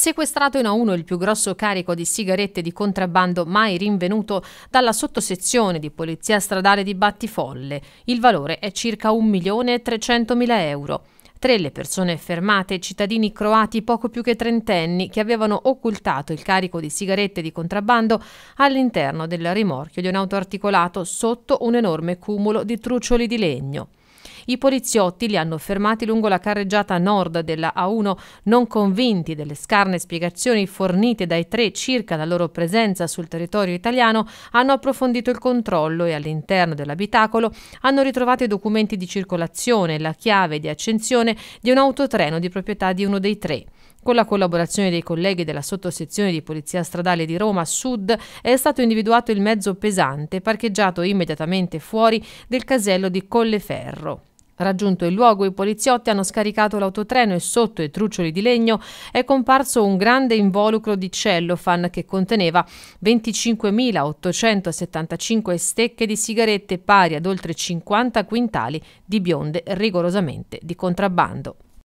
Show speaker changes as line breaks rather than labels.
sequestrato in A1 il più grosso carico di sigarette di contrabbando mai rinvenuto dalla sottosezione di Polizia Stradale di Battifolle. Il valore è circa 1.300.000 euro. Tre le persone fermate, cittadini croati poco più che trentenni, che avevano occultato il carico di sigarette di contrabbando all'interno del rimorchio di un auto articolato sotto un enorme cumulo di truccioli di legno. I poliziotti li hanno fermati lungo la carreggiata nord della A1, non convinti delle scarne spiegazioni fornite dai tre circa la loro presenza sul territorio italiano, hanno approfondito il controllo e all'interno dell'abitacolo hanno ritrovato i documenti di circolazione e la chiave di accensione di un autotreno di proprietà di uno dei tre. Con la collaborazione dei colleghi della sottosezione di Polizia Stradale di Roma Sud è stato individuato il mezzo pesante parcheggiato immediatamente fuori del casello di Colleferro. Raggiunto il luogo, i poliziotti hanno scaricato l'autotreno e sotto i truccioli di legno è comparso un grande involucro di cellofan che conteneva 25.875 stecche di sigarette pari ad oltre 50 quintali di bionde rigorosamente di contrabbando.